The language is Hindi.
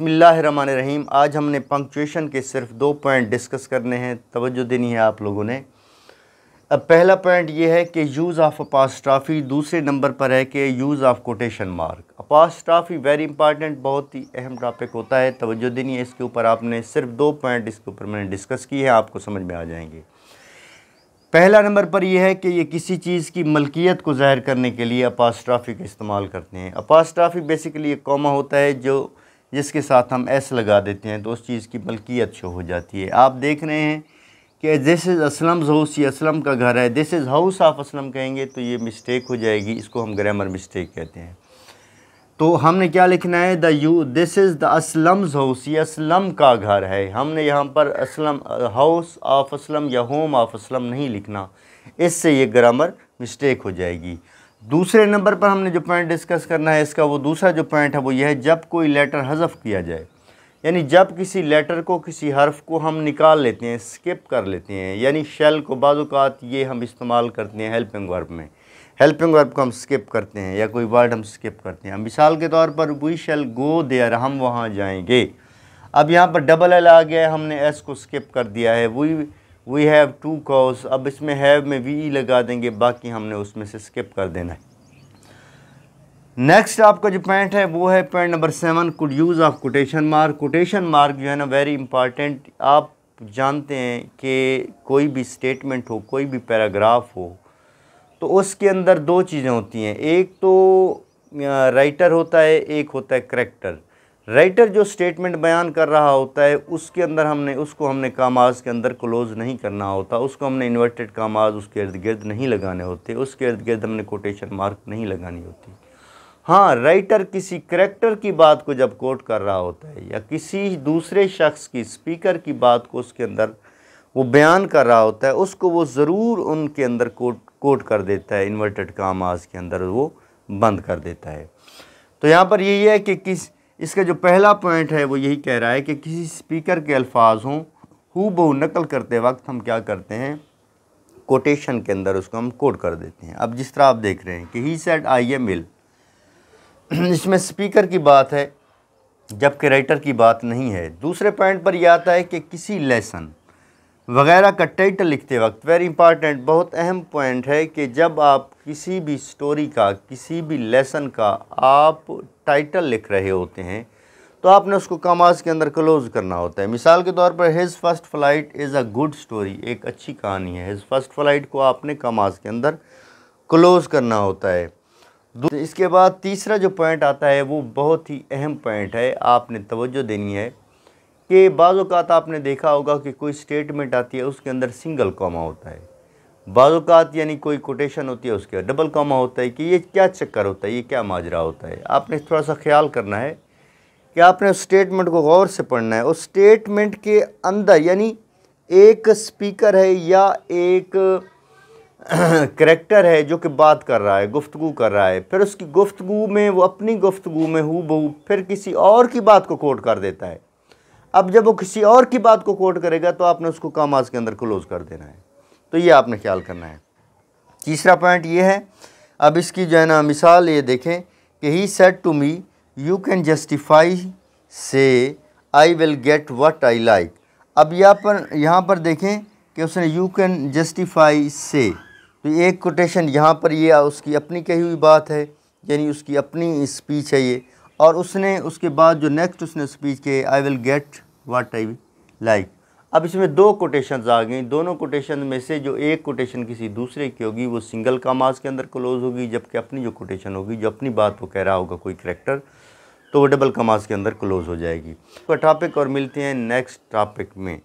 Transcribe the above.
रहीम आज हमने पंक्चुएशन के सिर्फ दो पॉइंट डिस्कस करने हैं तवज्जो देनी है आप लोगों ने अब पहला पॉइंट ये है कि यूज़ ऑफ अपास्ट्राफी दूसरे नंबर पर है कि use of quotation mark apostrophe very important बहुत ही अहम टॉपिक होता है तवज्जो देनी है इसके ऊपर आपने सिर्फ दो पॉइंट इसके ऊपर मैंने डिस्कस की है आपको समझ में आ जाएंगे पहला नंबर पर यह है कि ये किसी चीज़ की मलकियत को ज़ाहिर करने के लिए अपास्ट्राफी का इस्तेमाल करते हैं अपास्ट्राफी बेसिकली एक कॉमा होता है जो जिसके साथ हम एस लगा देते हैं तो उस चीज़ की मलकियत शो हो जाती है आप देख रहे हैं कि दिस इज़ असलम हाउस ये असलम का घर है this is house of Aslam कहेंगे तो ये मिस्टेक हो जाएगी इसको हम ग्रामर मिस्टेक कहते हैं तो हमने क्या लिखना है the you this is the Aslam's house ये असलम का घर है हमने यहाँ पर असलम हाउस ऑफ असलम या होम ऑफ असलम नहीं लिखना इससे ये ग्रामर मिस्टेक हो जाएगी दूसरे नंबर पर हमने जो पॉइंट डिस्कस करना है इसका वो दूसरा जो पॉइंट है वो यह है जब कोई लेटर हजफ किया जाए यानी जब किसी लेटर को किसी हर्फ को हम निकाल लेते हैं स्किप कर लेते हैं यानी शेल को बाजूक़ात ये हम इस्तेमाल करते हैं हेल्पिंग वर्ब में हेल्पिंग वर्ब को हम स्किप करते हैं या कोई वर्ड हम स्किप करते हैं मिसाल के तौर पर वी शेल गो देयर हम वहाँ जाएंगे अब यहाँ पर डबल एल आ गया है हमने एस को स्किप कर दिया है वही वी हैव टू कॉज अब इसमें हैव में वी ई e लगा देंगे बाकी हमने उसमें से स्किप कर देना है नेक्स्ट आपका जो पॉइंट है वो है point number seven could use of quotation mark quotation mark जो है ना वेरी इंपॉर्टेंट आप जानते हैं कि कोई भी स्टेटमेंट हो कोई भी पैराग्राफ हो तो उसके अंदर दो चीज़ें होती हैं एक तो राइटर होता है एक होता है करेक्टर राइटर जो स्टेटमेंट बयान कर रहा होता है उसके अंदर हमने उसको हमने कामाज के अंदर क्लोज नहीं करना होता उसको हमने इन्वर्टेड कामाज उसके इर्द गिर्द नहीं लगाने होते उसके इर्द गिर्द हमने कोटेशन मार्क नहीं लगानी होती हाँ राइटर किसी करेक्टर की बात को जब कोट कर रहा होता है या किसी दूसरे शख्स की स्पीकर की बात को उसके अंदर वो बयान कर रहा होता है उसको वो ज़रूर उनके अंदर कोट कोट कर देता है इन्वर्टेड कामाज के अंदर वो बंद कर देता है तो यहाँ पर यही है कि किस इसका जो पहला पॉइंट है वो यही कह रहा है कि किसी स्पीकर के अल्फाज हों हु बहु नकल करते वक्त हम क्या करते हैं कोटेशन के अंदर उसको हम कोट कर देते हैं अब जिस तरह आप देख रहे हैं कि ही सेट आई एम मिल इसमें स्पीकर की बात है जबकि राइटर की बात नहीं है दूसरे पॉइंट पर यह आता है कि किसी लेसन वगैरह का टाइटल लिखते वक्त वेरी इंपॉर्टेंट बहुत अहम पॉइंट है कि जब आप किसी भी स्टोरी का किसी भी लेसन का आप टाइटल लिख रहे होते हैं तो आपने उसको कामाज के अंदर क्लोज करना होता है मिसाल के तौर पर his first flight is a good story एक अच्छी कहानी है हिज़ फर्स्ट फ्लाइट को आपने कामाज के अंदर क्लोज करना होता है इसके बाद तीसरा जो पॉइंट आता है वो बहुत ही अहम पॉइंट है आपने तवज्जो देनी है कि बाज़ात आपने देखा होगा कि कोई स्टेटमेंट आती है उसके अंदर सिंगल कॉमा होता है बाज़ात यानी कोई कोटेशन होती है उसके डबल कॉमा होता है कि ये क्या चक्कर होता है ये क्या माजरा होता है आपने थोड़ा सा ख्याल करना है कि आपने उस स्टेटमेंट को गौर से पढ़ना है उस स्टेटमेंट के अंदर यानी एक स्पीकर है या एक करेक्टर है जो कि बात कर रहा है गुफ्तु कर रहा है फिर उसकी गुफ्तु में वो अपनी गुफ्तु में हु फिर किसी और की बात को कोट कर देता है अब जब वो किसी और की बात को कोट करेगा तो आपने उसको कामाज के अंदर क्लोज कर देना है तो ये आपने ख्याल करना है तीसरा पॉइंट ये है अब इसकी जो है ना मिसाल ये देखें कि he said to me you can justify say I will get what I like अब यहाँ पर यहाँ पर देखें कि उसने यू कैन जस्टिफाई से तो एक कोटेशन यहाँ पर ये उसकी अपनी कही हुई बात है यानी उसकी अपनी स्पीच है ये और उसने उसके बाद जो नेक्स्ट उसने स्पीच के I will get what I like अब इसमें दो कोटेशन आ गई दोनों कोटेशन में से जो एक कोटेशन किसी दूसरे की होगी वो सिंगल कामाज के अंदर क्लोज होगी जबकि अपनी जो कोटेशन होगी जो अपनी बात को कह रहा होगा कोई करेक्टर तो वो डबल कमाज के अंदर क्लोज हो जाएगी तो टॉपिक और मिलते हैं नेक्स्ट टॉपिक में